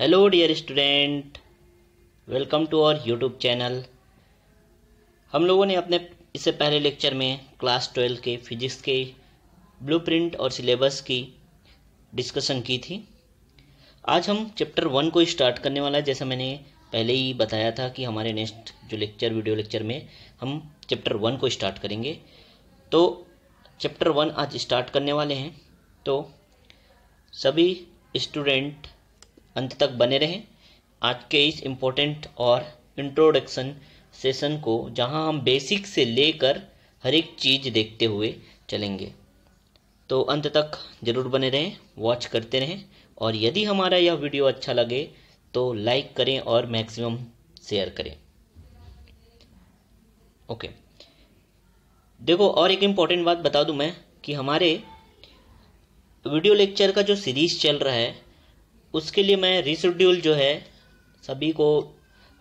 Hello dear student welcome to our YouTube channel हम लोगों ने अपने इससे पहले लेक्चर में क्लास ट्वेल्व के फिजिक्स के ब्लूप्रिंट और सिलेबस की डिस्कशन की थी आज हम चैप्टर वन को स्टार्ट करने वाला है जैसा मैंने पहले ही बताया था कि हमारे नेक्स्ट जो लेक्चर वीडियो लेक्चर में हम चैप्टर वन को स्टार्ट करेंगे तो चैप्टर वन आज स्टार्ट करने वाले हैं तो सभी स्टूडेंट अंत तक बने रहें आज के इस इम्पोर्टेंट और इंट्रोडक्शन सेशन को जहां हम बेसिक से लेकर हर एक चीज़ देखते हुए चलेंगे तो अंत तक ज़रूर बने रहें वॉच करते रहें और यदि हमारा यह वीडियो अच्छा लगे तो लाइक करें और मैक्सिमम शेयर करें ओके देखो और एक इम्पॉर्टेंट बात बता दूं मैं कि हमारे वीडियो लेक्चर का जो सीरीज़ चल रहा है उसके लिए मैं रिशेड्यूल जो है सभी को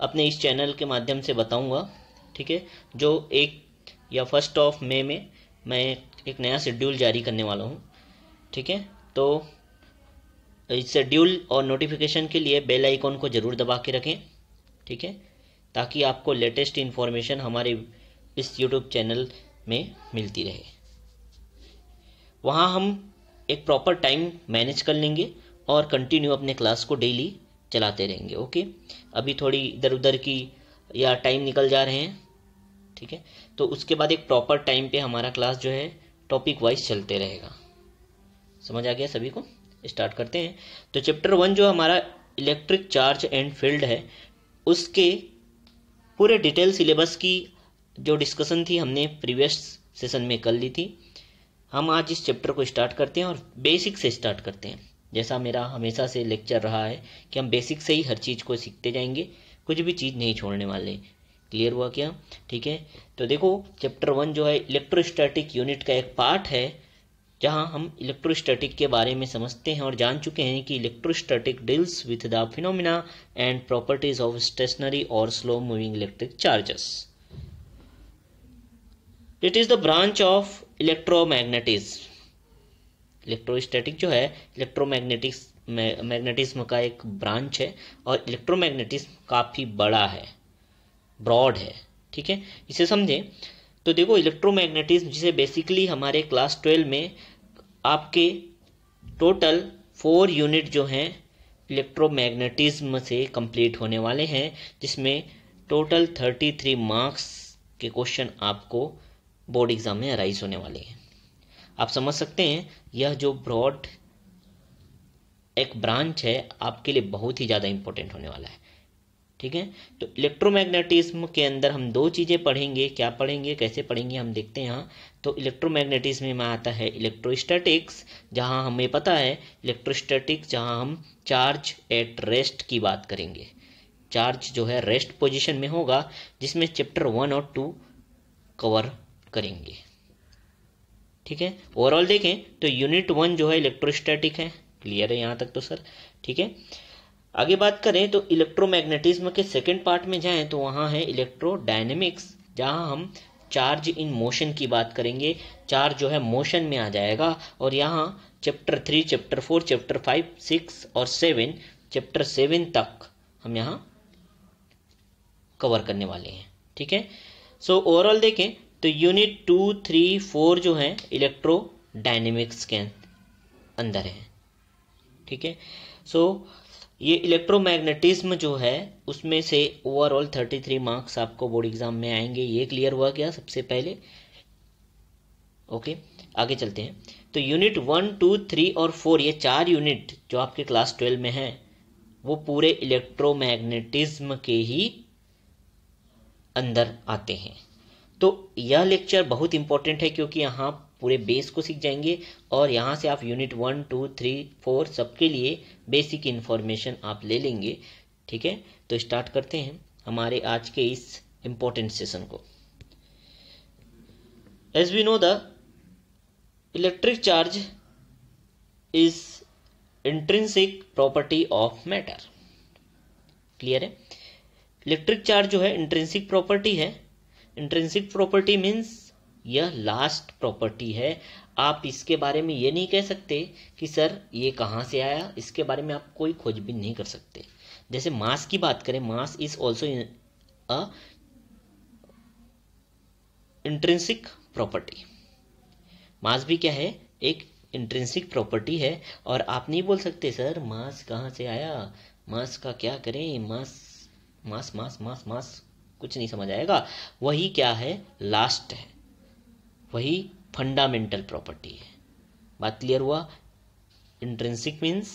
अपने इस चैनल के माध्यम से बताऊंगा ठीक है जो एक या फर्स्ट ऑफ मई में मैं एक नया शेड्यूल जारी करने वाला हूँ ठीक है तो इस शेड्यूल और नोटिफिकेशन के लिए बेल आइकॉन को ज़रूर दबा के रखें ठीक है ताकि आपको लेटेस्ट इन्फॉर्मेशन हमारे इस यूट्यूब चैनल में मिलती रहे वहाँ हम एक प्रॉपर टाइम मैनेज कर लेंगे और कंटिन्यू अपने क्लास को डेली चलाते रहेंगे ओके अभी थोड़ी इधर उधर की या टाइम निकल जा रहे हैं ठीक है तो उसके बाद एक प्रॉपर टाइम पे हमारा क्लास जो है टॉपिक वाइज चलते रहेगा समझ आ गया सभी को स्टार्ट करते हैं तो चैप्टर वन जो हमारा इलेक्ट्रिक चार्ज एंड फील्ड है उसके पूरे डिटेल सिलेबस की जो डिस्कशन थी हमने प्रीवियस सेशन में कर ली थी हम आज इस चैप्टर को स्टार्ट करते हैं और बेसिक से स्टार्ट करते हैं जैसा मेरा हमेशा से लेक्चर रहा है कि हम बेसिक से ही हर चीज़ को सीखते जाएंगे कुछ भी चीज़ नहीं छोड़ने वाले क्लियर हुआ क्या ठीक है तो देखो चैप्टर वन जो है इलेक्ट्रोस्टैटिक यूनिट का एक पार्ट है जहां हम इलेक्ट्रोस्टैटिक के बारे में समझते हैं और जान चुके हैं कि electrostatic deals with the phenomena and properties of stationary और slow moving electric charges it is the branch of electromagnetism electrostatic जो है इलेक्ट्रोमैग्नेटिक्स मैग्नेटिज्म का एक ब्रांच है और इलेक्ट्रोमैग्नेटिज्म काफ़ी बड़ा है ब्रॉड है ठीक है इसे समझें तो देखो इलेक्ट्रोमैग्नेटिज्म जिसे बेसिकली हमारे क्लास ट्वेल्व में आपके टोटल फोर यूनिट जो हैं इलेक्ट्रोमैग्नेटिज्म से कंप्लीट होने वाले हैं जिसमें टोटल थर्टी थ्री मार्क्स के क्वेश्चन आपको बोर्ड एग्ज़ाम में अराइज होने वाले हैं आप समझ सकते हैं यह जो ब्रॉड एक ब्रांच है आपके लिए बहुत ही ज़्यादा इंपॉर्टेंट होने वाला है ठीक है तो इलेक्ट्रोमैग्नेटिज्म के अंदर हम दो चीज़ें पढ़ेंगे क्या पढ़ेंगे कैसे पढ़ेंगे हम देखते हैं यहाँ तो इलेक्ट्रोमैग्नेटिज्म में आता है इलेक्ट्रोस्टैटिक्स जहाँ हमें पता है इलेक्ट्रोस्टैटिक्स जहाँ हम चार्ज एट रेस्ट की बात करेंगे चार्ज जो है रेस्ट पोजिशन में होगा जिसमें चैप्टर वन और टू कवर करेंगे ठीक है ओवरऑल देखें तो यूनिट वन जो है इलेक्ट्रोस्टैटिक है क्लियर है यहाँ तक तो सर ठीक है आगे बात करें तो इलेक्ट्रोमैग्नेटिज्म के सेकेंड पार्ट में जाएं तो वहाँ है डायनेमिक्स जहां हम चार्ज इन मोशन की बात करेंगे चार्ज जो है मोशन में आ जाएगा और यहाँ chapter three chapter four chapter five six और सेवन चैप्टर सेवन तक हम यहाँ कवर करने वाले हैं ठीक है सो ओवरऑल देखें तो यूनिट टू थ्री फोर जो है इलेक्ट्रो डायनेमिक्स के अंदर है ठीक है सो ये इलेक्ट्रोमैग्नेटिज्म जो है उसमें से ओवरऑल थर्टी थ्री मार्क्स आपको बोर्ड एग्जाम में आएंगे ये क्लियर हुआ क्या सबसे पहले ओके आगे चलते हैं तो यूनिट वन टू थ्री और फोर ये चार यूनिट जो आपके क्लास ट्वेल्व में है वो पूरे इलेक्ट्रोमैग्नेटिज्म के ही अंदर आते हैं तो यह लेक्चर बहुत इंपॉर्टेंट है क्योंकि यहाँ पूरे बेस को सीख जाएंगे और यहाँ से आप unit one two three four सबके लिए बेसिक इन्फॉर्मेशन आप ले लेंगे ठीक है तो स्टार्ट करते हैं हमारे आज के इस इम्पोर्टेंट सेशन को as we know the electric charge is intrinsic property of matter clear है इलेक्ट्रिक चार्ज जो है इंट्रेंसिक प्रॉपर्टी है इंट्रेंसिक प्रॉपर्टी मीन्स यह लास्ट प्रॉपर्टी है आप इसके बारे में ये नहीं कह सकते कि सर ये कहाँ से आया इसके बारे में आप कोई खोजबीन नहीं कर सकते जैसे मास की बात करें mass is also a intrinsic property mass भी क्या है एक इंट्रेंसिक प्रॉपर्टी है और आप नहीं बोल सकते सर मास कहाँ से आया मास का क्या करें मास मास मास मास मास कुछ नहीं समझ आएगा वही क्या है लास्ट है वही फंडामेंटल प्रॉपर्टी है बात क्लियर हुआ इंट्रेंसिक मीन्स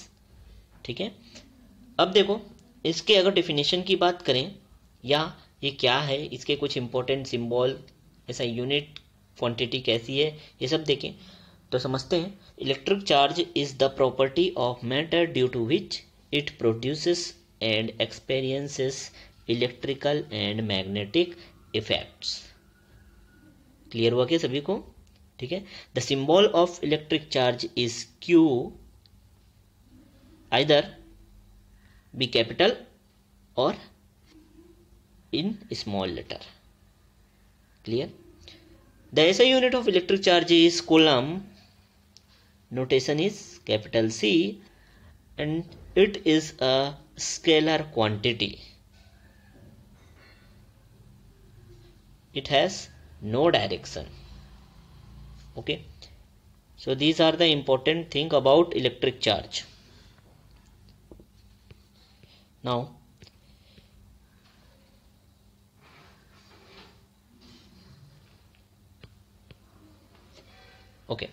ठीक है अब देखो इसके अगर डिफिनेशन की बात करें या ये क्या है इसके कुछ important symbol SI unit quantity कैसी है ये सब देखें तो समझते हैं electric charge is the property of matter due to which it produces and experiences electrical and magnetic effects clear हुआ क्या सभी को ठीक है the symbol of electric charge is Q either be capital और in small letter clear the SI unit of electric charge is coulomb notation is capital C and it is a scalar quantity it has no direction okay so these are the important thing about electric charge now okay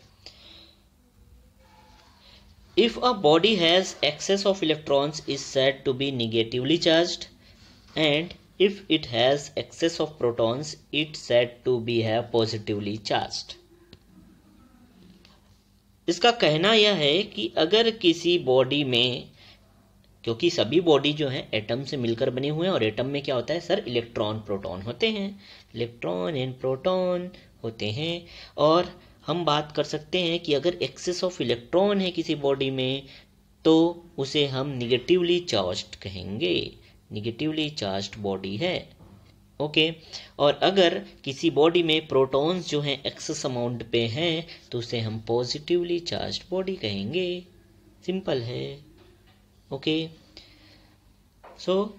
if a body has excess of electrons is said to be negatively charged and If it has excess of protons, it's said to be है positively charged. इसका कहना यह है कि अगर किसी body में क्योंकि सभी बॉडी जो है एटम से मिलकर बने हुए हैं और एटम में क्या होता है सर इलेक्ट्रॉन प्रोटॉन होते हैं इलेक्ट्रॉन एंड प्रोटॉन होते हैं और हम बात कर सकते हैं कि अगर एक्सेस ऑफ इलेक्ट्रॉन है किसी बॉडी में तो उसे हम निगेटिवली चार्ज कहेंगे निगेटिवली चार्ज बॉडी है ओके okay. और अगर किसी बॉडी में प्रोटॉन्स जो हैं एक्सेस अमाउंट पे हैं तो उसे हम पॉजिटिवली चार्ज बॉडी कहेंगे सिंपल है ओके okay. सो so,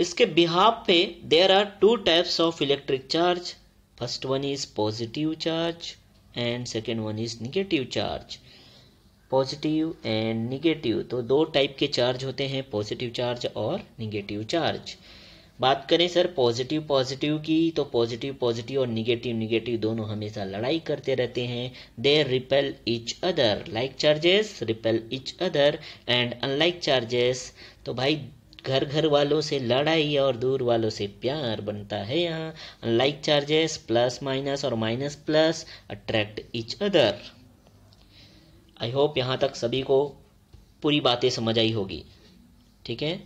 इसके बिहाब पे there are two types of electric charge first one is positive charge and second one is negative charge positive and negative तो दो टाइप के charge होते हैं positive charge और negative charge बात करें सर पॉजिटिव पॉजिटिव की तो पॉजिटिव पॉजिटिव और निगेटिव निगेटिव दोनों हमेशा लड़ाई करते रहते हैं they repel each other like charges repel each other and unlike charges तो भाई घर घर वालों से लड़ाई और दूर वालों से प्यार बनता है यहाँ अनलाइक चार्जेस प्लस माइनस और minus plus attract each other I hope यहाँ तक सभी को पूरी बातें समझ आई होगी ठीक है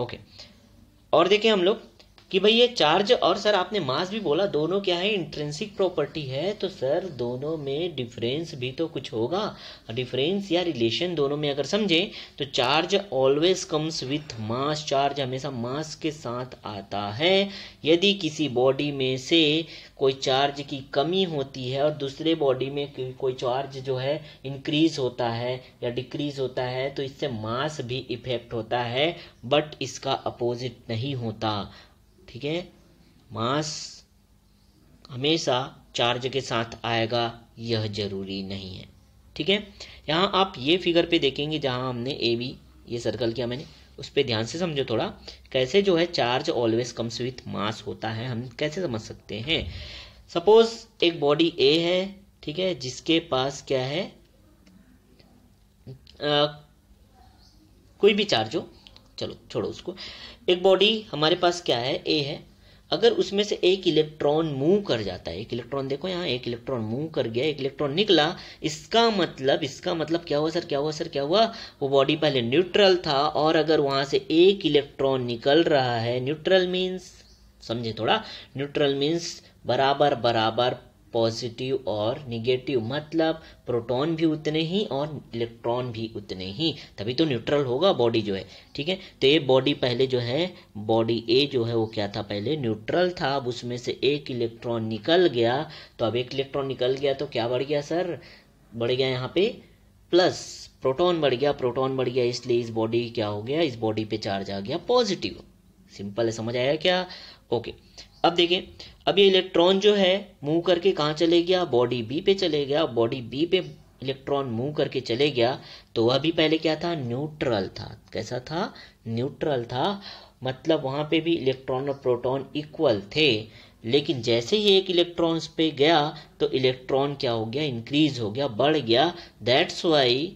ओके और देखें हम लोग कि भाई ये चार्ज और सर आपने मास भी बोला दोनों क्या है इंट्रेंसिक प्रॉपर्टी है तो सर दोनों में डिफरेंस भी तो कुछ होगा डिफरेंस या रिलेशन दोनों में अगर समझे तो charge always comes with mass charge हमेशा मास के साथ आता है यदि किसी बॉडी में से कोई चार्ज की कमी होती है और दूसरे बॉडी में कोई चार्ज जो है इंक्रीज होता है या डिक्रीज होता है तो इससे मास भी इफेक्ट होता है बट इसका अपोजिट नहीं होता ठीक है मास हमेशा चार्ज के साथ आएगा यह जरूरी नहीं है ठीक है यहाँ आप ये फिगर पे देखेंगे जहाँ हमने ए बी ये सर्कल किया मैंने उस पर ध्यान से समझो थोड़ा कैसे जो है charge always comes with mass होता है हम कैसे समझ सकते हैं सपोज एक बॉडी ए है ठीक है जिसके पास क्या है आ, कोई भी चार्ज हो चलो छोड़ो उसको एक बॉडी हमारे पास क्या है ए है अगर उसमें से एक इलेक्ट्रॉन मूव कर जाता है एक इलेक्ट्रॉन देखो यहाँ एक इलेक्ट्रॉन मूव कर गया एक इलेक्ट्रॉन निकला इसका मतलब इसका मतलब क्या हुआ सर क्या हुआ सर क्या हुआ वो बॉडी पहले न्यूट्रल था और अगर वहां से एक इलेक्ट्रॉन निकल रहा है न्यूट्रल मीन्स समझे थोड़ा न्यूट्रल मीन्स बराबर बराबर पॉजिटिव और निगेटिव मतलब प्रोटॉन भी उतने ही और इलेक्ट्रॉन भी उतने ही तभी तो न्यूट्रल होगा बॉडी जो है ठीक है तो ये बॉडी पहले जो है बॉडी ए जो है वो क्या था पहले न्यूट्रल था अब उसमें से एक इलेक्ट्रॉन निकल गया तो अब एक इलेक्ट्रॉन निकल गया तो क्या बढ़ गया सर बढ़ गया यहाँ पे प्लस प्रोटॉन बढ़ गया प्रोटॉन बढ़ गया इसलिए इस बॉडी क्या हो गया इस बॉडी पे चार्ज आ गया पॉजिटिव सिंपल है समझ आया क्या ओके अब देखिए अब ये इलेक्ट्रॉन जो है मूव करके कहाँ चले गया बॉडी बी पे चले गया बॉडी बी पे इलेक्ट्रॉन मूव करके चले गया तो वह पहले क्या था न्यूट्रल था कैसा था न्यूट्रल था मतलब वहाँ पे भी इलेक्ट्रॉन और प्रोटॉन इक्वल थे लेकिन जैसे ही एक इलेक्ट्रॉन्स पे गया तो इलेक्ट्रॉन क्या हो गया इंक्रीज हो गया बढ़ गया that's why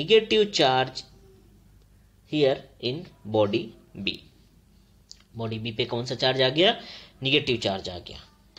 negative charge here in body B body B पे कौन सा चार्ज आ गया निगेटिव चार्ज आ गया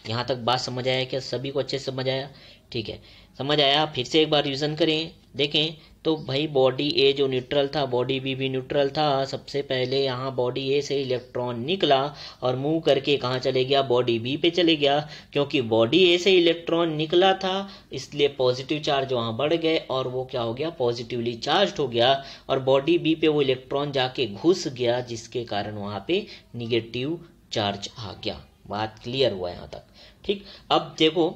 यहाँ तक बात समझ आया क्या सभी को अच्छे से समझ आया ठीक है समझ आया फिर से एक बार रिविज़न करें देखें तो भाई बॉडी ए जो न्यूट्रल था बॉडी बी भी न्यूट्रल था सबसे पहले यहाँ बॉडी ए से इलेक्ट्रॉन निकला और मूव करके कहाँ चले गया बॉडी बी पे चले गया क्योंकि बॉडी ए से इलेक्ट्रॉन निकला था इसलिए पॉजिटिव चार्ज वहाँ बढ़ गए और वो क्या हो गया पॉजिटिवली चार्ज हो गया और बॉडी बी पे वो इलेक्ट्रॉन जाके घुस गया जिसके कारण वहाँ पे निगेटिव चार्ज आ गया बात क्लियर हुआ यहाँ तक ठीक अब देखो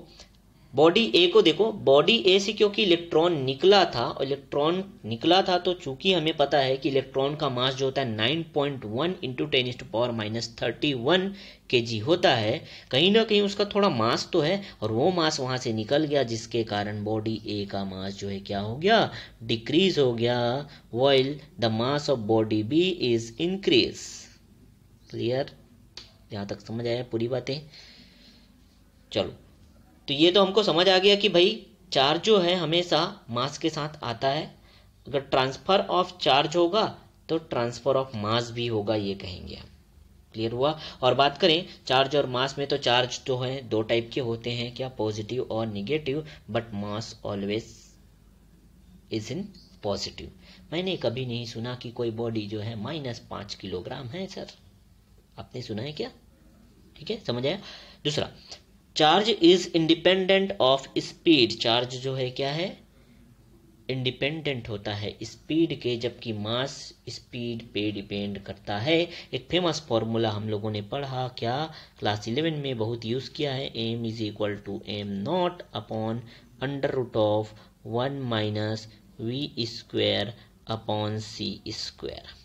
बॉडी ए को देखो बॉडी ए से क्योंकि इलेक्ट्रॉन निकला था और इलेक्ट्रॉन निकला था तो चूंकि हमें पता है कि इलेक्ट्रॉन का मास जो होता है 9.1 पॉइंट वन इंटू टेन इंस power minus thirty one K G होता है कहीं ना कहीं उसका थोड़ा मास तो है और वो मास वहां से निकल गया जिसके कारण बॉडी ए का मास जो है क्या हो गया डिक्रीज हो गया while the mass of body B is increase clear यहां तक समझ आया पूरी बातें चलो तो ये तो हमको समझ आ गया कि भाई चार्ज जो है हमेशा मास के साथ आता है अगर ट्रांसफर ऑफ चार्ज होगा तो ट्रांसफर ऑफ मास भी होगा ये कहेंगे हम क्लियर हुआ और बात करें चार्ज और मास में तो चार्ज तो है दो टाइप के होते हैं क्या पॉजिटिव और negative but mass always is in positive मैंने कभी नहीं सुना कि कोई बॉडी जो है माइनस पांच किलोग्राम है सर आपने सुना है क्या ठीक है समझ आया दूसरा charge is independent of speed charge जो है क्या है इंडिपेंडेंट होता है स्पीड के जबकि मास स्पीड पे डिपेंड करता है एक फेमस फॉर्मूला हम लोगों ने पढ़ा क्या क्लास इलेवन में बहुत यूज़ किया है M is equal to M not upon under root of one minus V square upon C square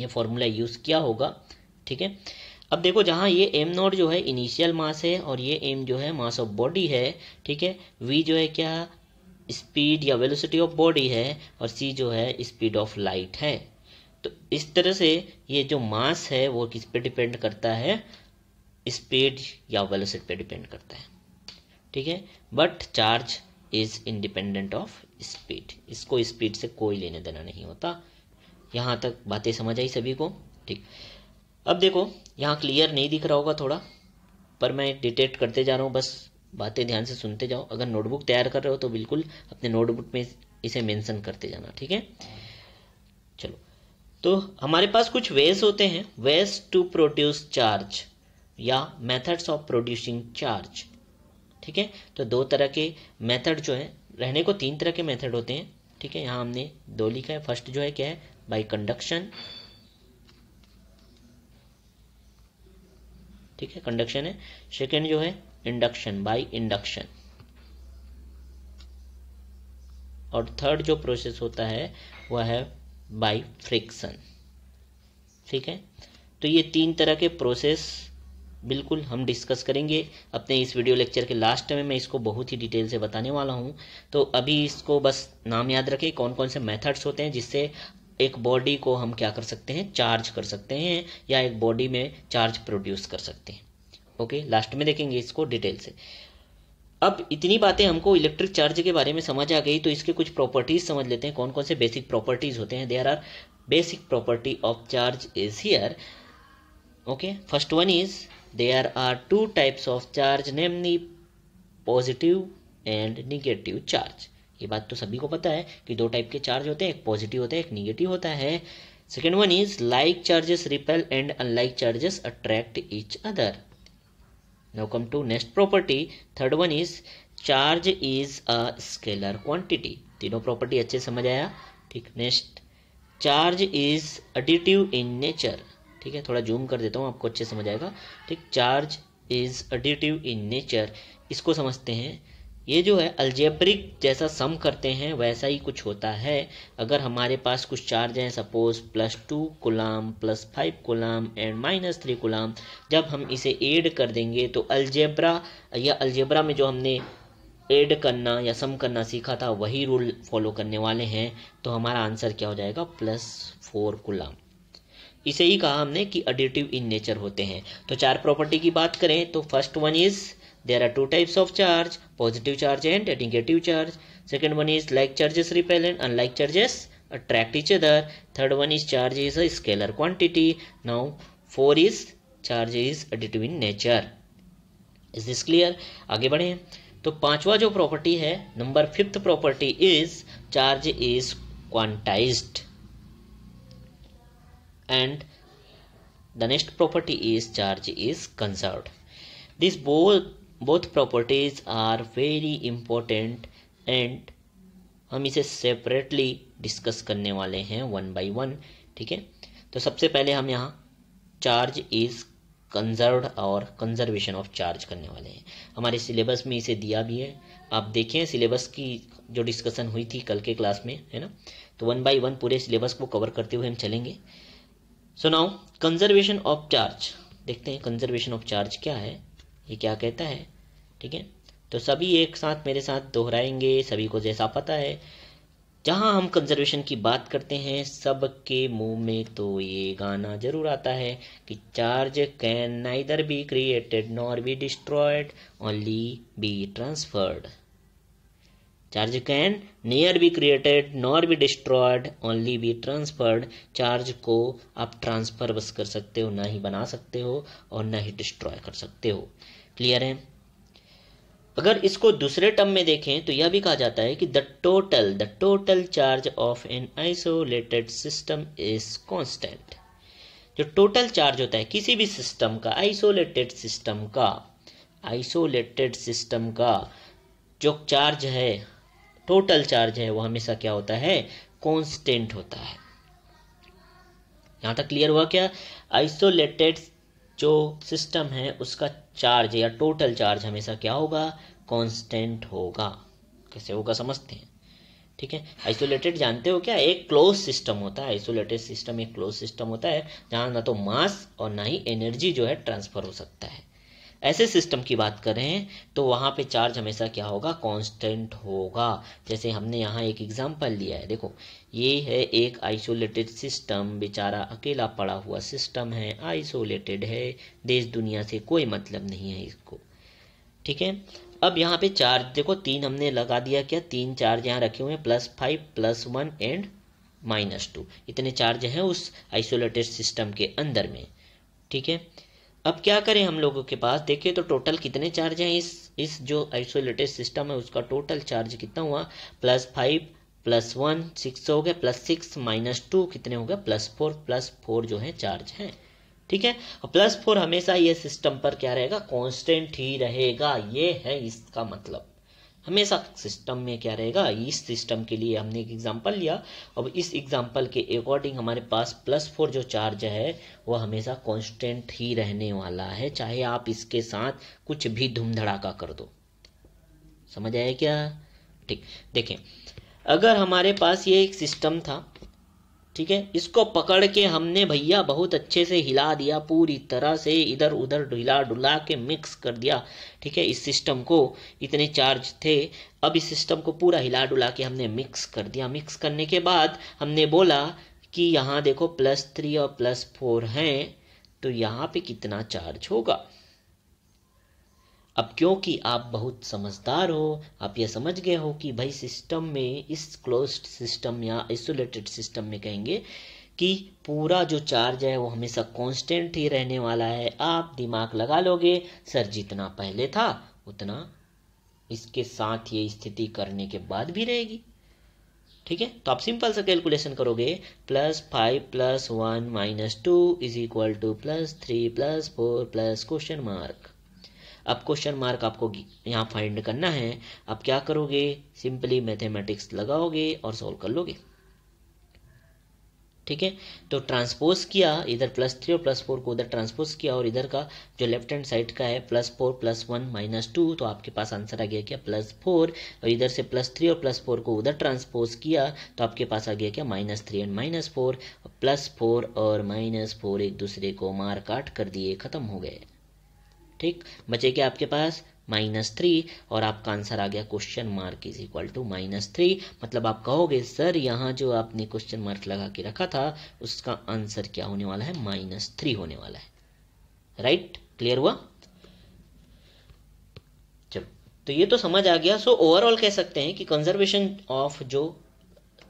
यह फॉर्मूला यूज़ किया होगा ठीक है अब देखो जहाँ ये एम नॉट जो है इनिशियल मास है और ये एम जो है मास ऑफ बॉडी है ठीक है वी जो है क्या स्पीड या वेलोसिटी ऑफ बॉडी है और सी जो है स्पीड ऑफ लाइट है तो इस तरह से ये जो मास है वो किस पे डिपेंड करता है स्पीड या वेलोसिटी पे डिपेंड करता है ठीक है but charge is independent of speed इसको स्पीड से कोई लेने देना नहीं होता यहाँ तक बातें समझ आई सभी को ठीक अब देखो यहाँ क्लियर नहीं दिख रहा होगा थोड़ा पर मैं डिटेक्ट करते जा रहा हूँ बस बातें ध्यान से सुनते जाओ अगर नोटबुक तैयार कर रहे हो तो बिल्कुल अपने नोटबुक में इसे मेंशन करते जाना ठीक है चलो तो हमारे पास कुछ वेस होते हैं वेज टू प्रोड्यूस चार्ज या मेथड्स ऑफ प्रोड्यूसिंग चार्ज ठीक है तो दो तरह के मेथड जो है रहने को तीन तरह के मेथड होते हैं ठीक है यहाँ हमने दो लिखा है फर्स्ट जो है क्या है बाई कंडक्शन ठीक है कंडक्शन है सेकेंड जो है इंडक्शन बाय इंडक्शन और थर्ड जो प्रोसेस होता है वह है बाई फ्रिक्शन ठीक है तो ये तीन तरह के प्रोसेस बिल्कुल हम डिस्कस करेंगे अपने इस वीडियो लेक्चर के लास्ट में मैं इसको बहुत ही डिटेल से बताने वाला हूँ तो अभी इसको बस नाम याद रखें कौन कौन से मेथड्स होते हैं जिससे एक बॉडी को हम क्या कर सकते हैं चार्ज कर सकते हैं या एक बॉडी में चार्ज प्रोड्यूस कर सकते हैं ओके लास्ट में देखेंगे इसको डिटेल से अब इतनी बातें हमको इलेक्ट्रिक चार्ज के बारे में समझ आ गई तो इसके कुछ प्रॉपर्टीज समझ लेते हैं कौन कौन से बेसिक प्रॉपर्टीज होते हैं there are basic property of charge is here okay first one is they are two types of charge namely positive and negative charge ये बात तो सभी को पता है कि दो टाइप के चार्ज होते हैं एक पॉजिटिव होता है एक निगेटिव होता है second one is like charges repel and unlike charges attract each other now come to next property third one is charge is a scalar quantity तीनों प्रॉपर्टी अच्छे समझ आया ठीक next charge is additive in nature ठीक है थोड़ा zoom कर देता हूँ आपको अच्छे समझ आएगा ठीक charge is additive in nature इसको समझते हैं ये जो है अल्जेब्रिक जैसा सम करते हैं वैसा ही कुछ होता है अगर हमारे पास कुछ चार्ज हैं suppose plus two coulomb plus five coulomb and minus three coulomb जब हम इसे ऐड कर देंगे तो अल्जेब्रा या अल्जेब्रा में जो हमने ऐड करना या सम करना सीखा था वही रूल फॉलो करने वाले हैं तो हमारा आंसर क्या हो जाएगा प्लस फोर गुलाम इसे ही कहा हमने कि एडिटिव इन नेचर होते हैं तो चार प्रॉपर्टी की बात करें तो first one is there are two types of charge positive charge and negative charge second one is like charges repel and unlike charges attract each other third one is charge is a scalar quantity now four is charge is additive in nature is this clear आगे बढ़े तो पांचवा जो property है number fifth property is charge is quantized and the next property is charge is conserved this both both properties are very important and हम इसे separately discuss करने वाले हैं वन बाय वन ठीक है तो सबसे पहले हम यहाँ चार्ज इज कंजर्व और कंजर्वेशन ऑफ चार्ज करने वाले हैं हमारे सिलेबस में इसे दिया भी है आप देखें सिलेबस की जो डिस्कशन हुई थी कल के क्लास में है ना तो वन बाय वन पूरे सिलेबस को कवर करते हुए हम चलेंगे so now conservation of charge देखते हैं कंजर्वेशन ऑफ चार्ज क्या है ये क्या कहता है ठीक है तो सभी एक साथ मेरे साथ दोहराएंगे सभी को जैसा पता है जहां हम कंजर्वेशन की बात करते हैं सब के मुंह में तो ये गाना जरूर आता है कि charge can neither be created nor be destroyed only be transferred charge can neither be created nor be destroyed only be transferred charge को आप ट्रांसफर बस कर सकते हो ना ही बना सकते हो और ना ही डिस्ट्रॉय कर सकते हो क्लियर है अगर इसको दूसरे टर्म में देखें तो यह भी कहा जाता है कि the total the total charge of an isolated system is constant जो टोटल चार्ज होता है किसी भी सिस्टम का आइसोलेटेड सिस्टम का आइसोलेटेड सिस्टम का जो चार्ज है टोटल चार्ज है वो हमेशा क्या होता है कांस्टेंट होता है यहां तक क्लियर हुआ क्या आइसोलेटेड जो सिस्टम है उसका चार्ज या टोटल चार्ज हमेशा क्या होगा कांस्टेंट होगा कैसे होगा समझते हैं ठीक है आइसोलेटेड जानते हो क्या एक क्लोज सिस्टम होता है आइसोलेटेड सिस्टम एक क्लोज सिस्टम होता है जहाँ ना तो मास और ना ही एनर्जी जो है ट्रांसफर हो सकता है ऐसे सिस्टम की बात करें तो वहाँ पे चार्ज हमेशा क्या होगा कांस्टेंट होगा जैसे हमने यहाँ एक एग्जांपल लिया है देखो ये है एक आइसोलेटेड सिस्टम बेचारा अकेला पड़ा हुआ सिस्टम है आइसोलेटेड है देश दुनिया से कोई मतलब नहीं है इसको ठीक है अब यहाँ पे चार्ज देखो तीन हमने लगा दिया क्या तीन चार्ज यहाँ रखे हुए हैं plus five plus one and minus two इतने चार्ज हैं उस आइसोलेटेड सिस्टम के अंदर में ठीक है अब क्या करें हम लोगों के पास देखिए तो टोटल कितने चार्ज हैं इस इस जो आइसोलेटेड सिस्टम है उसका टोटल चार्ज कितना हुआ plus five plus one six हो गया प्लस सिक्स माइनस टू कितने हो गए प्लस फोर प्लस फोर जो है चार्ज हैं ठीक है और प्लस फोर हमेशा ये सिस्टम पर क्या रहेगा कांस्टेंट ही रहेगा ये है इसका मतलब हमेशा सिस्टम में क्या रहेगा इस सिस्टम के लिए हमने एक एग्जाम्पल लिया अब इस एग्जाम्पल के अकॉर्डिंग हमारे पास प्लस फोर जो चार्ज है वह हमेशा कांस्टेंट ही रहने वाला है चाहे आप इसके साथ कुछ भी धूमधड़ाका कर दो समझ आया क्या ठीक देखें अगर हमारे पास ये एक सिस्टम था ठीक है इसको पकड़ के हमने भैया बहुत अच्छे से हिला दिया पूरी तरह से इधर उधर ढुला डुला के मिक्स कर दिया ठीक है इस सिस्टम को इतने चार्ज थे अब इस सिस्टम को पूरा हिला डुला के हमने मिक्स कर दिया मिक्स करने के बाद हमने बोला कि यहाँ देखो प्लस थ्री और प्लस फोर हैं तो यहाँ पे कितना चार्ज होगा अब क्योंकि आप बहुत समझदार हो आप ये समझ गए हो कि भाई सिस्टम में इस क्लोज सिस्टम या आइसोलेटेड सिस्टम में कहेंगे कि पूरा जो चार्ज है वो हमेशा कांस्टेंट ही रहने वाला है आप दिमाग लगा लोगे सर जितना पहले था उतना इसके साथ ये स्थिति करने के बाद भी रहेगी ठीक है तो आप सिंपल सा कैलकुलेशन करोगे plus five plus one minus two is equal to plus three plus four plus question mark अब क्वेश्चन मार्क आपको यहाँ फाइंड करना है अब क्या करोगे सिंपली मैथमेटिक्स लगाओगे और सॉल्व कर लोगे ठीक है तो ट्रांसपोज किया इधर प्लस थ्री और प्लस फोर को उधर ट्रांसपोज किया और इधर का जो लेफ्ट हैंड साइड का है plus four plus one minus two तो आपके पास आंसर आ गया क्या प्लस फोर और इधर से प्लस थ्री और प्लस फोर को उधर ट्रांसपोज किया तो आपके पास आ गया क्या minus three and minus four plus four और माइनस फोर एक दूसरे को मार काट कर दिए खत्म हो गए ठीक बचेगा आपके पास माइनस थ्री और आपका आंसर आ गया question mark is equal to minus three मतलब आप कहोगे सर यहाँ जो आपने क्वेश्चन मार्क लगा के रखा था उसका आंसर क्या होने वाला है माइनस थ्री होने वाला है राइट क्लियर हुआ चलो तो ये तो समझ आ गया सो ओवरऑल कह सकते हैं कि कंजर्वेशन ऑफ जो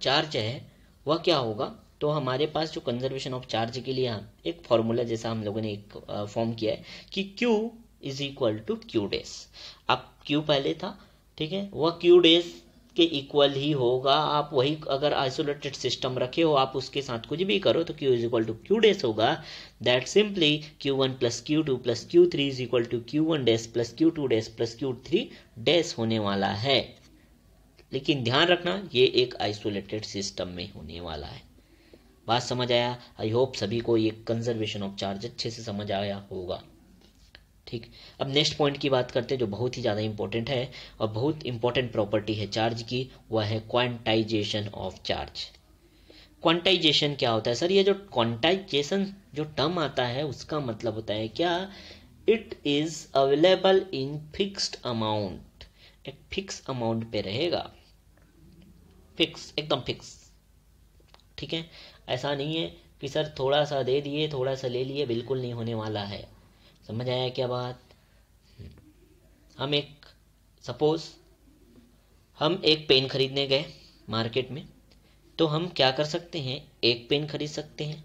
चार्ज है वह क्या होगा तो हमारे पास जो कंजर्वेशन ऑफ चार्ज के लिए एक फॉर्मूला जैसा हम लोगों ने एक फॉर्म किया है कि Q is equal to Q dash अब Q पहले था ठीक है वह Q डेस के इक्वल ही होगा आप वही अगर आइसोलेटेड सिस्टम रखे हो आप उसके साथ कुछ भी करो तो Q is equal to Q dash होगा that simply Q1 one plus Q two plus Q three is equal to Q one dash plus Q two dash plus Q three dash होने वाला है लेकिन ध्यान रखना ये एक आइसोलेटेड सिस्टम में होने वाला है बात समझ आया आई होप सभी को ये कंजर्वेशन ऑफ चार्ज अच्छे से समझ आया होगा ठीक अब नेक्स्ट पॉइंट की बात करते हैं जो बहुत ही ज़्यादा इंपॉर्टेंट है और बहुत इंपॉर्टेंट प्रॉपर्टी है चार्ज की वह है क्वांटाइजेशन ऑफ चार्ज क्वांटाइजेशन क्या होता है सर ये जो क्वांटाइजेशन जो टर्म आता है उसका मतलब होता है क्या it is available in fixed amount एक फिक्स अमाउंट पे रहेगा फिक्स एकदम फिक्स ठीक है ऐसा नहीं है कि सर थोड़ा सा दे दिए थोड़ा सा ले लिए बिल्कुल नहीं होने वाला है समझ आया क्या बात हम एक सपोज हम एक पेन खरीदने गए मार्केट में तो हम क्या कर सकते हैं एक पेन खरीद सकते हैं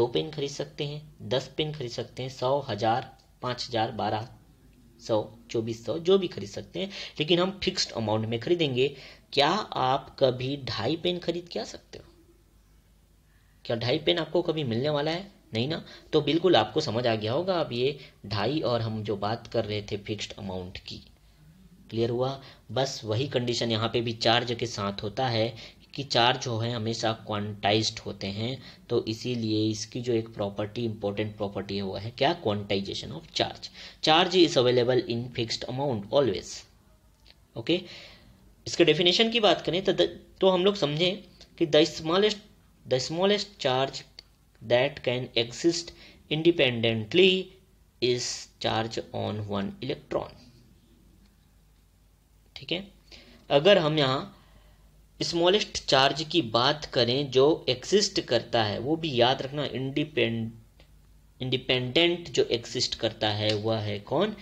दो पेन खरीद सकते हैं दस पेन खरीद सकते हैं सौ हजार पाँच हजार बारह सौ चौबीस सौ जो भी खरीद सकते हैं लेकिन हम फिक्स्ड अमाउंट में खरीदेंगे क्या आप कभी ढाई पेन खरीद के आ सकते हो क्या ढाई पेन आपको कभी मिलने वाला है नहीं ना तो बिल्कुल आपको समझ आ गया होगा अब ये ढाई और हम जो बात कर रहे थे फिक्स्ड अमाउंट की क्लियर हुआ बस वही कंडीशन यहाँ पे भी चार्ज के साथ होता है कि चार्ज जो है हमेशा क्वांटाइज्ड होते हैं तो इसीलिए इसकी जो एक प्रॉपर्टी इंपॉर्टेंट प्रॉपर्टी है वो है क्या quantization of charge charge is available in fixed amount always okay इसके डेफिनेशन की बात करें तो तो हम लोग समझें कि the smallest the smallest charge that can exist independently is charge on one electron ठीक है अगर हम यहाँ स्मॉलेस्ट चार्ज की बात करें जो एग्जिस्ट करता है वो भी याद रखना इंडिपेंड इंडिपेंडेंट जो एग्जिस्ट करता है वह है कौन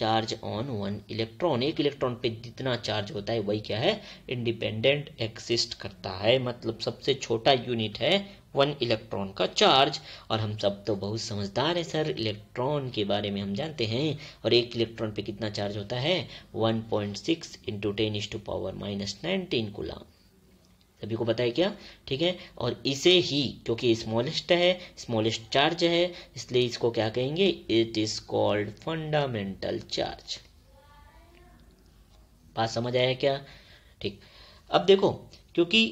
चार्ज ऑन वन इलेक्ट्रॉन एक इलेक्ट्रॉन पे जितना चार्ज होता है वही क्या है इंडिपेंडेंट एक्सिस्ट करता है मतलब सबसे छोटा यूनिट है वन इलेक्ट्रॉन का चार्ज और हम सब तो बहुत समझदार है सर इलेक्ट्रॉन के बारे में हम जानते हैं और एक इलेक्ट्रॉन पे कितना चार्ज होता है one point six into ten is to power minus nineteen coulomb सभी को बताया क्या ठीक है और इसे ही क्योंकि स्मॉलेस्ट है स्मॉलेस्ट चार्ज है इसलिए इसको क्या कहेंगे it is called fundamental charge बात समझ आया क्या ठीक अब देखो क्योंकि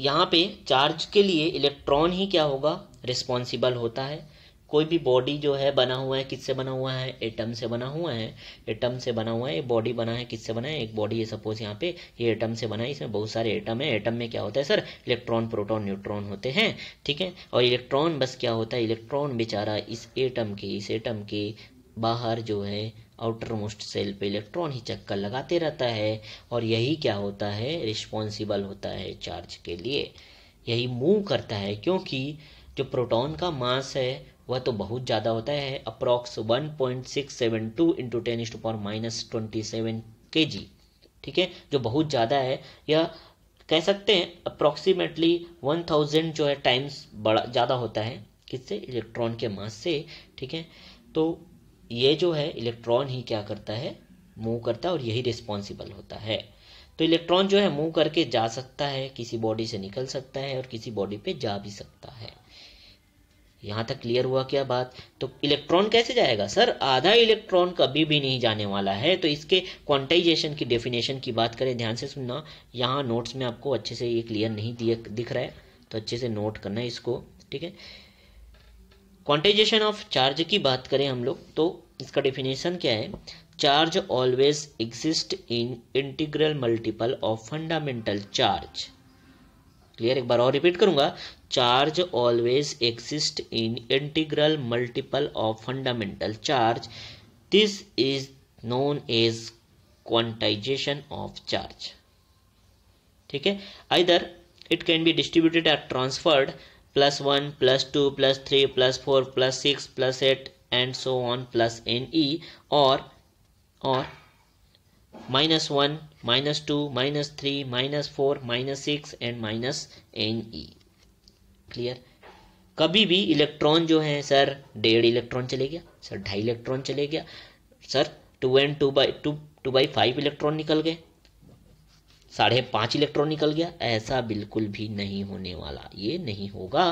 यहां पे चार्ज के लिए इलेक्ट्रॉन ही क्या होगा रिस्पॉन्सिबल होता है कोई भी बॉडी जो है बना हुआ है किससे बना हुआ है एटम से बना हुआ है एटम से बना हुआ है ये बॉडी बना है किससे बना है एक बॉडी है सपोज यहाँ पे ये एटम से बना है इसमें बहुत सारे एटम है एटम में क्या होता है सर इलेक्ट्रॉन प्रोटॉन न्यूट्रॉन होते हैं ठीक है और इलेक्ट्रॉन बस क्या होता है इलेक्ट्रॉन बेचारा इस एटम के इस एटम के बाहर जो है आउटर मोस्ट सेल पे इलेक्ट्रॉन ही चक्कर लगाते रहता है और यही क्या होता है रिस्पॉन्सिबल होता है चार्ज के लिए यही मूव करता है क्योंकि जो प्रोटॉन का मास है वह तो बहुत ज़्यादा होता है approx 1.672 point six seven two into ten is power minus twenty seven K G ठीक है जो बहुत ज़्यादा है यह कह सकते हैं अप्रोक्सीमेटली वन थाउजेंड जो है टाइम्स बड़ा ज़्यादा होता है किससे इलेक्ट्रॉन के मास से ठीक है तो ये जो है इलेक्ट्रॉन ही क्या करता है मूव करता है और यही रिस्पॉन्सिबल होता है तो इलेक्ट्रॉन जो है मूव करके जा सकता है किसी बॉडी से निकल सकता है और किसी बॉडी पे जा भी सकता है यहाँ तक क्लियर हुआ क्या बात तो इलेक्ट्रॉन कैसे जाएगा सर आधा इलेक्ट्रॉन कभी भी नहीं जाने वाला है तो इसके क्वांटाइजेशन की डेफिनेशन की बात करें ध्यान से सुनना यहाँ नोट्स में आपको अच्छे से ये क्लियर नहीं दिख रहा है तो अच्छे से नोट करना है इसको ठीक है क्वांटाइजेशन ऑफ चार्ज की बात करें हम लोग तो इसका डेफिनेशन क्या है charge always exist in integral multiple of fundamental charge clear एक बार और रिपीट करूंगा charge always exist in integral multiple of fundamental charge this is known as quantization of charge ठीक है either it can be distributed or transferred plus one plus two plus three plus four plus six plus eight and so on plus N E और और minus 1, minus 2, minus 3, minus 4, minus six and minus N E clear कभी भी electron जो है sir डेढ़ electron चले गया sir ढाई इलेक्ट्रॉन चले गया sir two and two by two two by five electron निकल गए साढ़े पाँच इलेक्ट्रॉन निकल गया ऐसा बिल्कुल भी नहीं होने वाला ये नहीं होगा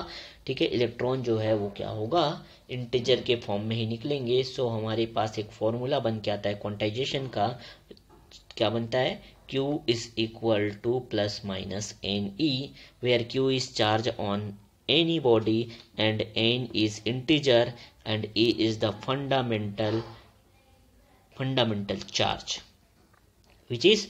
ठीक है इलेक्ट्रॉन जो है वो क्या होगा इंटीजर के फॉर्म में ही निकलेंगे सो हमारे पास एक फॉर्मूला बन के आता है क्वांटाइजेशन का क्या बनता है q is equal to plus minus N E where Q is charge on any body and N is integer and A is the fundamental fundamental charge which is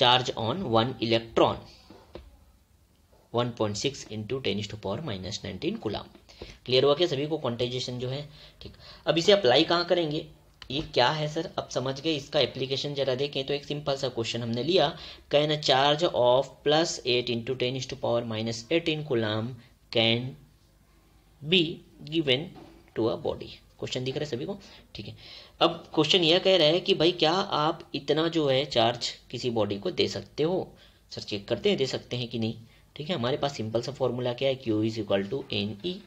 charge on one electron 1.6 point six into ten to power minus nineteen clear हुआ क्या सभी को quantization जो है ठीक अब इसे apply कहाँ करेंगे ये क्या है सर अब समझ गए इसका एप्लीकेशन जरा देखें तो एक सिंपल सा क्वेश्चन हमने लिया can a charge of plus eight into ten is to power minus eight in coulomb can be given to a body question दिख रहा है सभी को ठीक है अब क्वेश्चन यह कह रहा है कि भाई क्या आप इतना जो है चार्ज किसी बॉडी को दे सकते हो सर चेक करते हैं दे सकते हैं कि नहीं ठीक है हमारे पास सिंपल सा फॉर्मूला क्या है Q is equal to N E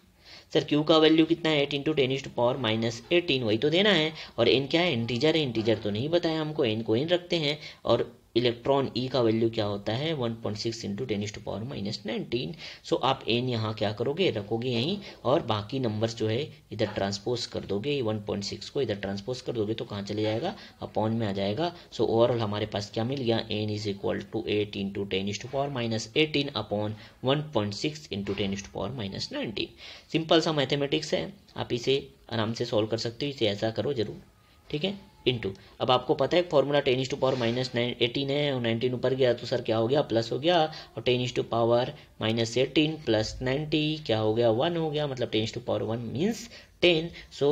sir Q का वैल्यू कितना है eight into ten to power minus eighteen वही तो देना है और एन क्या है इंटीजर है इंटीजर तो नहीं बताया हमको एन को एन रखते हैं और इलेक्ट्रॉन ई e का वैल्यू क्या होता है 1.6 point six into ten to power minus nineteen so आप एन यहाँ क्या करोगे रखोगे यहीं और बाकी नंबर्स जो है इधर ट्रांसपोज कर दोगे 1.6 को इधर ट्रांसपोज कर दोगे तो कहाँ चले जाएगा अपॉन में आ जाएगा सो so, ओवरऑल हमारे पास क्या मिल गया N is equal to eight into ten to power minus eighteen upon one point six into ten to power minus nineteen simple सा मैथेमेटिक्स है आप इसे आराम से सॉल्व कर सकते हो इसे ऐसा करो जरूर ठीक है इंटू अब आपको पता है formula ten is to power minus nine eighteen है और नाइनटीन ऊपर गया तो सर क्या हो गया प्लस हो गया और ten is to power minus eighteen plus ninety क्या हो गया वन हो गया मतलब ten is to power one means ten so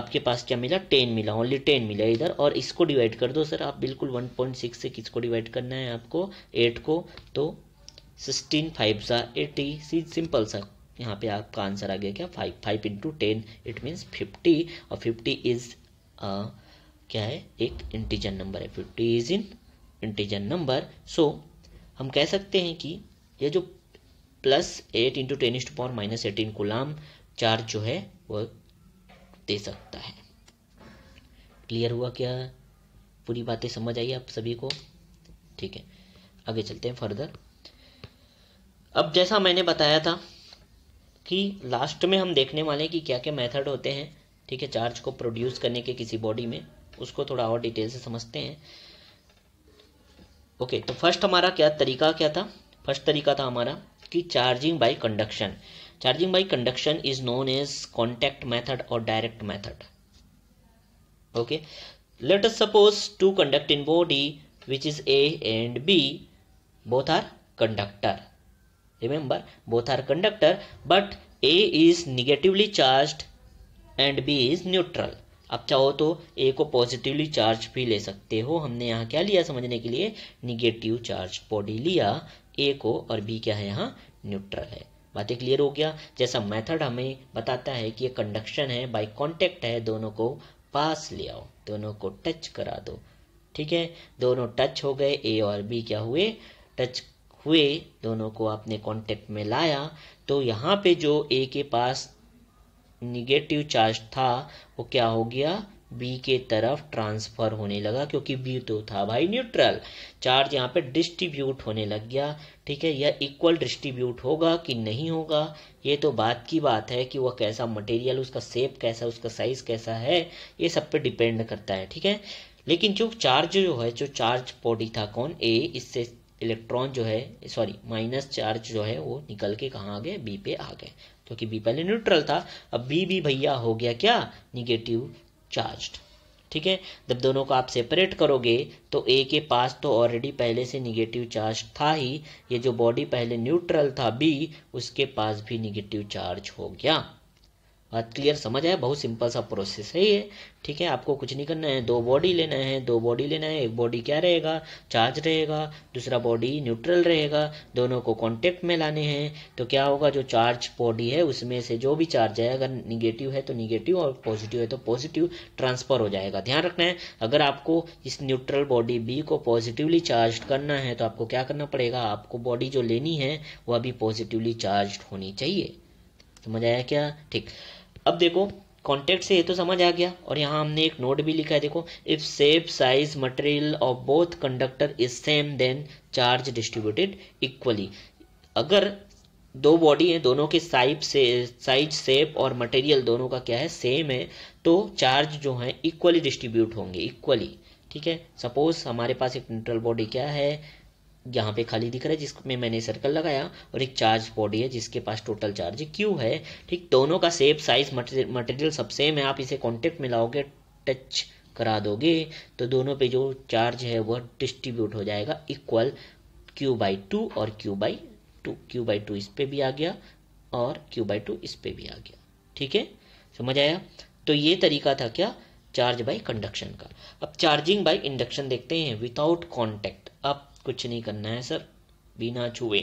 आपके पास क्या मिला टेन मिला ओनली टेन मिला इधर और इसको डिवाइड कर दो सर आप बिल्कुल वन पॉइंट सिक्स से किसको डिवाइड करना है आपको एट को तो सिक्सटीन फाइव सा एटी सी सिंपल सर यहाँ पे आपका आंसर आ गया क्या five five into ten it means fifty और फिफ्टी इज़ क्या है एक इंटीजर नंबर है fifty is an integer number so हम कह सकते हैं कि ये जो plus eight into ten is to power minus eighteen coulomb charge जो है वह दे सकता है क्लियर हुआ क्या पूरी बातें समझ आई आप सभी को ठीक है आगे चलते हैं फर्दर अब जैसा मैंने बताया था कि लास्ट में हम देखने वाले हैं कि क्या क्या मेथड होते हैं ठीक है चार्ज को प्रोड्यूस करने के किसी बॉडी में उसको थोड़ा और डिटेल से समझते हैं ओके तो फर्स्ट हमारा क्या तरीका क्या था फर्स्ट तरीका था हमारा कि charging by conduction charging by conduction is known as contact method और direct method okay let suppose two conduct in body which is A and B both are conductor remember both are conductor but A is negatively charge and B is neutral आप चाहो तो ए को positively charge भी ले सकते हो हमने यहाँ क्या लिया समझने के लिए निगेटिव चार्ज बॉडी लिया ए को और बी क्या है यहाँ न्यूट्रल है बातें क्लियर हो गया जैसा मेथड हमें बताता है कि ये कंडक्शन है बाय कांटेक्ट है दोनों को पास ले आओ दोनों को टच करा दो ठीक है दोनों टच हो गए ए और बी क्या हुए टच हुए दोनों को आपने कांटेक्ट में लाया तो यहाँ पे जो ए के पास निगेटिव चार्ज था वो क्या हो गया बी के तरफ ट्रांसफर होने लगा क्योंकि बी तो था भाई न्यूट्रल चार्ज यहाँ पे डिस्ट्रीब्यूट होने लग गया ठीक है यह इक्वल डिस्ट्रीब्यूट होगा कि नहीं होगा ये तो बात की बात है कि वह कैसा मटेरियल उसका शेप कैसा उसका साइज कैसा है ये सब पे डिपेंड करता है ठीक है लेकिन जो चार्ज जो है जो चार्ज बॉडी था कौन ए इससे इलेक्ट्रॉन जो है सॉरी माइनस चार्ज जो है वो निकल के कहाँ आ गए बी पे आ गए क्योंकि बी पहले न्यूट्रल था अब बी भी भैया हो गया क्या निगेटिव चार्ज ठीक है जब दोनों को आप सेपरेट करोगे तो ए के पास तो ऑलरेडी पहले से निगेटिव चार्ज था ही ये जो बॉडी पहले न्यूट्रल था बी उसके पास भी निगेटिव चार्ज हो गया बात क्लियर समझ आया बहुत सिंपल सा प्रोसेस है ये ठीक है आपको कुछ नहीं करना है दो बॉडी लेना है दो बॉडी लेना है एक बॉडी क्या रहेगा चार्ज रहेगा दूसरा बॉडी न्यूट्रल रहेगा दोनों को कांटेक्ट में लाने हैं तो क्या होगा जो चार्ज बॉडी है उसमें से जो भी चार्ज है अगर निगेटिव है तो निगेटिव और पॉजिटिव है तो पॉजिटिव ट्रांसफर हो जाएगा ध्यान रखना है अगर आपको इस न्यूट्रल बॉडी बी को पॉजिटिवली चार्ज करना है तो आपको क्या करना पड़ेगा आपको बॉडी जो लेनी है वह भी पॉजिटिवली चार्ज होनी चाहिए समझ आया क्या ठीक अब देखो कॉन्टेक्ट से ये तो समझ आ गया और यहाँ हमने एक नोट भी लिखा है देखो if shape size material of both conductor is same then charge distributed equally अगर दो बॉडी हैं दोनों के साइज से साइज सेप और मटेरियल दोनों का क्या है सेम है तो चार्ज जो है इक्वली डिस्ट्रीब्यूट होंगे इक्वली ठीक है सपोज हमारे पास एक न्यूट्रल बॉडी क्या है यहाँ पे खाली दिख रहा है जिसमें मैंने सर्कल लगाया और एक चार्ज बॉडी है जिसके पास टोटल चार्ज क्यू है ठीक दोनों का सेम साइज मटेरियल सब सेम है आप इसे कॉन्टेक्ट में लाओगे टच करा दोगे तो दोनों पे जो चार्ज है वह डिस्ट्रीब्यूट हो जाएगा इक्वल क्यू बाई टू और Q by two Q by two इस पर भी आ गया और क्यू बाई टू इस पर भी आ गया ठीक है समझ आया तो ये तरीका था क्या चार्ज बाई कंडक्शन का अब चार्जिंग बाई इंडक्शन देखते हैं विदाउट कॉन्टेक्ट कुछ नहीं करना है सर बिना छुए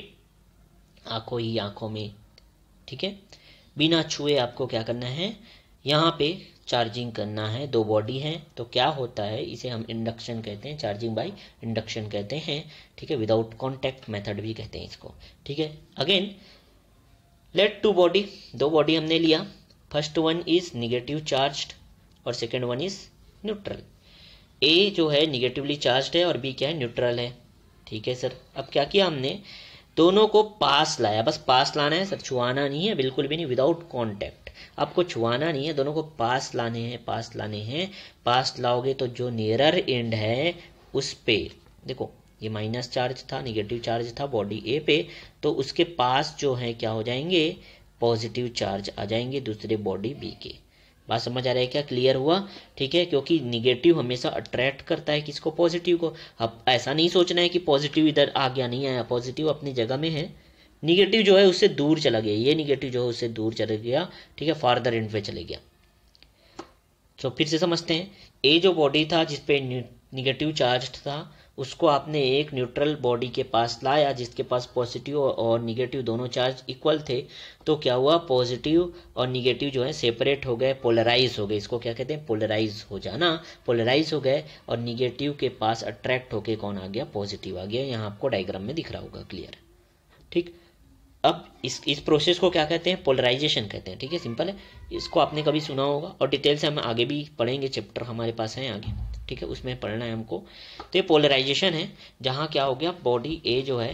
आंखों ही आंखों में ठीक है बिना छुए आपको क्या करना है यहाँ पे चार्जिंग करना है दो बॉडी है तो क्या होता है इसे हम इंडक्शन कहते हैं चार्जिंग बाय इंडक्शन कहते हैं ठीक है विदाउट कॉन्टैक्ट मेथड भी कहते हैं इसको ठीक है अगेन लेट टू बॉडी दो बॉडी हमने लिया first one is negative charge और second one is neutral A जो है निगेटिवली चार्ज है और बी क्या है न्यूट्रल है ठीक है सर अब क्या किया हमने दोनों को पास लाया बस पास लाना है सर छुआना नहीं है बिल्कुल भी नहीं विदाउट कॉन्टैक्ट आपको छुआना नहीं है दोनों को पास लाने हैं पास लाने हैं पास लाओगे तो जो नियरर एंड है उस पे देखो ये माइनस चार्ज था निगेटिव चार्ज था बॉडी ए पे तो उसके पास जो है क्या हो जाएंगे पॉजिटिव चार्ज आ जाएंगे दूसरे बॉडी बी के बात समझ आ रहा है क्या क्लियर हुआ ठीक है क्योंकि निगेटिव हमेशा अट्रैक्ट करता है किसको पॉजिटिव को अब ऐसा नहीं सोचना है कि पॉजिटिव इधर आ गया नहीं आया पॉजिटिव अपनी जगह में है निगेटिव जो है उससे दूर चला गया ये निगेटिव जो है उससे दूर चला गया ठीक है फार्दर एंड पे चले गया तो फिर से समझते हैं ए जो बॉडी था जिसपे निगेटिव चार्ज था उसको आपने एक न्यूट्रल बॉडी के पास लाया जिसके पास पॉजिटिव और निगेटिव दोनों चार्ज इक्वल थे तो क्या हुआ पॉजिटिव और निगेटिव जो है सेपरेट हो गए पोलराइज हो गए इसको क्या कहते हैं पोलराइज हो जाना पोलराइज हो गए और निगेटिव के पास अट्रैक्ट होके कौन आ गया पॉजिटिव आ गया यहाँ आपको डायग्राम में दिख रहा होगा क्लियर ठीक अब इस इस प्रोसेस को क्या कहते हैं पोलराइजेशन कहते हैं ठीक है सिंपल है इसको आपने कभी सुना होगा और डिटेल से हम आगे भी पढ़ेंगे चैप्टर हमारे पास है आगे ठीक है उसमें पढ़ना है हमको तो ये पोलराइजेशन है जहाँ क्या हो गया बॉडी ए जो है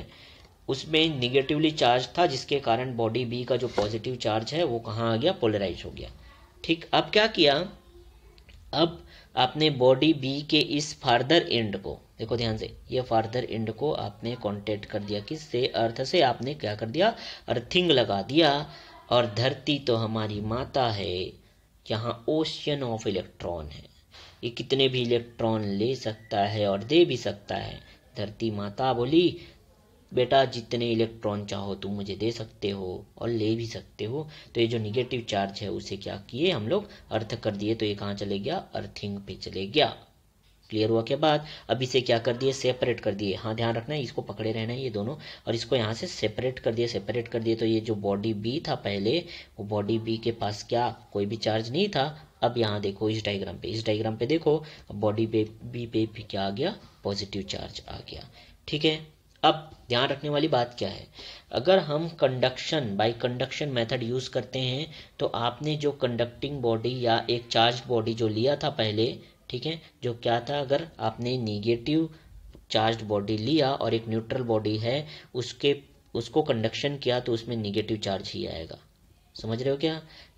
उसमें निगेटिवली चार्ज था जिसके कारण बॉडी बी का जो पॉजिटिव चार्ज है वो कहाँ आ गया पोलराइज हो गया ठीक अब क्या किया अब आपने बॉडी बी के इस फार्दर एंड को देखो ध्यान से ये फार्दर इंड को आपने कॉन्टेक्ट कर दिया से अर्थ से आपने क्या कर दिया अर्थिंग लगा दिया और धरती तो हमारी माता है यहाँ ओशियन ऑफ इलेक्ट्रॉन है ये कितने भी इलेक्ट्रॉन ले सकता है और दे भी सकता है धरती माता बोली बेटा जितने इलेक्ट्रॉन चाहो तुम मुझे दे सकते हो और ले भी सकते हो तो ये जो निगेटिव चार्ज है उसे क्या किए हम लोग अर्थ कर दिए तो ये कहाँ चले गया अर्थिंग पे चले गया क्लियर हुआ के बाद अब इसे क्या कर दिए सेपरेट कर दिए हाँ ध्यान रखना है इसको पकड़े रहना है ये दोनों और इसको यहाँ से सेपरेट कर दिए सेपरेट कर दिए तो ये जो बॉडी बी था पहले वो बॉडी बी के पास क्या कोई भी चार्ज नहीं था अब यहाँ देखो इस डायग्राम पे इस डायग्राम पे देखो बॉडी बी पे भी क्या आ गया पॉजिटिव चार्ज आ गया ठीक है अब ध्यान रखने वाली बात क्या है अगर हम conduction by conduction method use करते हैं तो आपने जो कंडक्टिंग बॉडी या एक चार्ज बॉडी जो लिया था पहले ठीक है जो क्या था अगर आपने निगेटिव चार्ज बॉडी लिया और एक न्यूट्रल बॉडी है उसके उसको कंडक्शन किया तो उसमें निगेटिव चार्ज ही आएगा समझ रहे हो क्या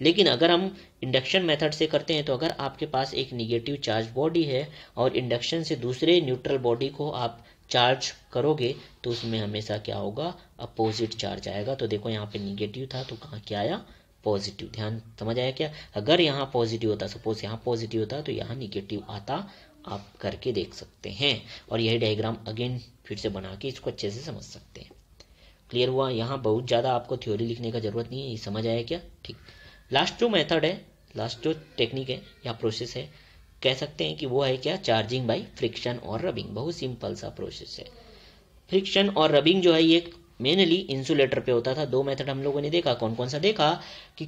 लेकिन अगर हम इंडक्शन मेथड से करते हैं तो अगर आपके पास एक निगेटिव चार्ज बॉडी है और इंडक्शन से दूसरे न्यूट्रल बॉडी को आप चार्ज करोगे तो उसमें हमेशा क्या होगा अपोजिट चार्ज आएगा तो देखो यहाँ पे निगेटिव था तो कहाँ क्या आया पॉजिटिव ध्यान समझ आया क्या अगर यहाँ पॉजिटिव होता सपोज यहाँ पॉजिटिव होता तो यहाँ निगेटिव आता आप करके देख सकते हैं और यही डायग्राम अगेन फिर से बना के इसको अच्छे से समझ सकते हैं क्लियर हुआ यहाँ बहुत ज़्यादा आपको थ्योरी लिखने का जरूरत नहीं है ये समझ आया क्या ठीक लास्ट जो मेथड है लास्ट जो टेक्निक है या प्रोसेस है कह सकते हैं कि वो है क्या चार्जिंग बाई फ्रिक्शन और रबिंग बहुत सिंपल सा प्रोसेस है फ्रिक्शन और रबिंग जो है ये मेनली इंसुलेटर पे होता था दो मेथड हम लोगों ने देखा कौन कौन सा देखा कि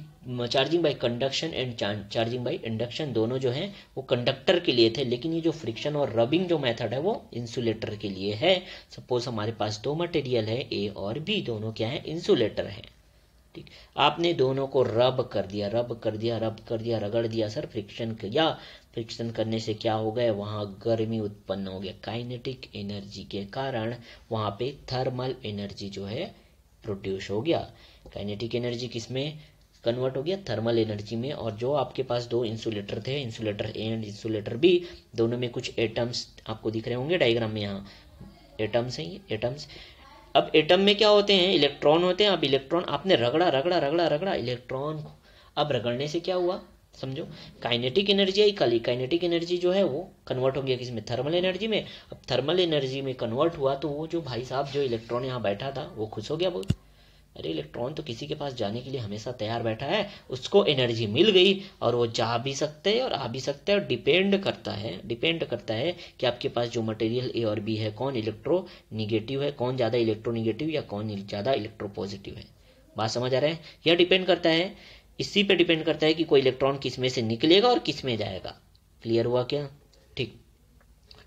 charging by conduction and charging by induction दोनों जो है वो कंडक्टर के लिए थे लेकिन ये जो फ्रिक्शन और रबिंग जो मेथड है वो इंसुलेटर के लिए है सपोज हमारे पास दो मटेरियल है ए और बी दोनों क्या है इंसुलेटर है ठीक आपने दोनों को रब कर दिया रब कर दिया रब कर दिया रगड़ दिया सर फ्रिक्शन किया फ्रिक्शन करने से क्या हो गया वहां गर्मी उत्पन्न हो गया काइनेटिक एनर्जी के कारण वहां पे थर्मल एनर्जी जो है प्रोड्यूस हो गया काइनेटिक एनर्जी किसमें कन्वर्ट हो गया थर्मल एनर्जी में और जो आपके पास दो इंसुलेटर थे insulator A and insulator B दोनों में कुछ एटम्स आपको दिख रहे होंगे डायग्राम में यहाँ एटम्स हैं ये एटम्स अब एटम में क्या होते हैं इलेक्ट्रॉन होते हैं अब इलेक्ट्रॉन आपने रगड़ा रगड़ा रगड़ा रगड़ा इलेक्ट्रॉन को अब रगड़ने से क्या हुआ समझो काइनेटिक एनर्जी आई कल काइनेटिक एनर्जी जो है वो कन्वर्ट हो गया किसी में थर्मल एनर्जी में अब थर्मल एनर्जी में कन्वर्ट हुआ तो वो जो भाई साहब जो इलेक्ट्रॉन यहाँ बैठा था वो खुश हो गया बहुत अरे इलेक्ट्रॉन तो किसी के पास जाने के लिए हमेशा तैयार बैठा है उसको एनर्जी मिल गई और वो जा भी सकते हैं और आ भी सकते हैं और डिपेंड करता है डिपेंड करता है कि आपके पास जो मटेरियल ए और बी है कौन इलेक्ट्रो निगेटिव है कौन ज़्यादा इलेक्ट्रो निगेटिव या कौन ज़्यादा इलेक्ट्रो पॉजिटिव है बात समझ आ रहा है यह डिपेंड करता है इसी पे डिपेंड करता है कि कोई इलेक्ट्रॉन किस में से निकलेगा और किस में जाएगा क्लियर हुआ क्या ठीक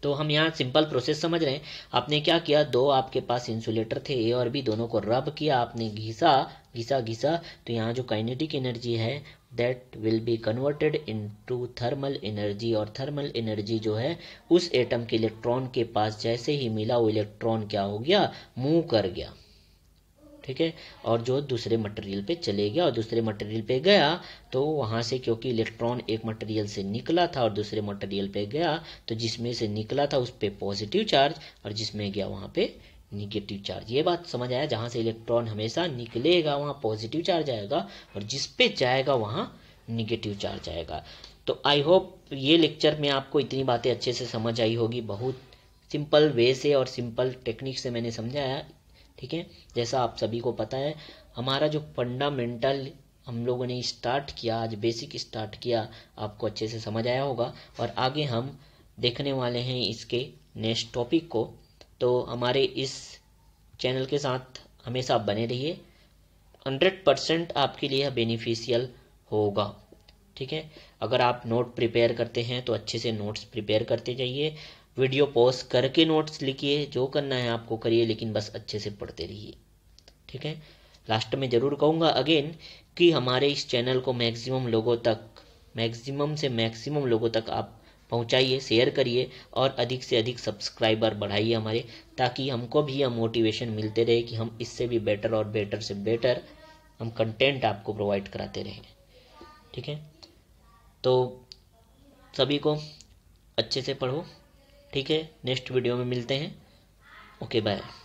तो हम यहाँ सिंपल प्रोसेस समझ रहे हैं आपने क्या किया दो आपके पास इंसुलेटर थे ए और बी दोनों को रब किया आपने घिसा घिसा घिसा तो यहाँ जो काइनेटिक एनर्जी है that will be converted into thermal energy और थर्मल एनर्जी जो है उस एटम के इलेक्ट्रॉन के पास जैसे ही मिला वो इलेक्ट्रॉन क्या हो गया मूव कर गया ठीक है और जो दूसरे मटेरियल पे चले गया और दूसरे मटेरियल पे गया तो वहाँ से क्योंकि इलेक्ट्रॉन एक मटेरियल से निकला था और दूसरे मटेरियल पे गया तो जिसमें से निकला था उस पर पॉजिटिव चार्ज और जिसमें गया वहाँ पे निगेटिव चार्ज ये बात समझ आया जहाँ से इलेक्ट्रॉन हमेशा निकलेगा वहाँ पॉजिटिव चार्ज आएगा और जिसपे जाएगा वहाँ निगेटिव चार्ज आएगा तो आई होप ये लेक्चर में आपको इतनी बातें अच्छे से समझ आई होगी बहुत सिंपल वे से और सिंपल टेक्निक से मैंने समझाया ठीक है जैसा आप सभी को पता है हमारा जो फंडामेंटल हम लोगों ने स्टार्ट किया आज बेसिक स्टार्ट किया आपको अच्छे से समझ आया होगा और आगे हम देखने वाले हैं इसके नेक्स्ट टॉपिक को तो हमारे इस चैनल के साथ हमेशा आप बने रहिए हंड्रेड परसेंट आपके लिए बेनिफिशियल होगा ठीक है अगर आप नोट प्रिपेयर करते हैं तो अच्छे से नोट्स प्रिपेयर करते जाइए वीडियो पॉज करके नोट्स लिखिए जो करना है आपको करिए लेकिन बस अच्छे से पढ़ते रहिए ठीक है लास्ट में ज़रूर कहूँगा अगेन कि हमारे इस चैनल को मैक्सिमम लोगों तक मैक्सिमम से मैक्सिमम लोगों तक आप पहुँचाइए शेयर करिए और अधिक से अधिक सब्सक्राइबर बढ़ाइए हमारे ताकि हमको भी यह मोटिवेशन मिलते रहे कि हम इससे भी बेटर और बेटर से बेटर हम कंटेंट आपको प्रोवाइड कराते रहें ठीक है तो सभी को अच्छे से पढ़ो ठीक है नेक्स्ट वीडियो में मिलते हैं ओके बाय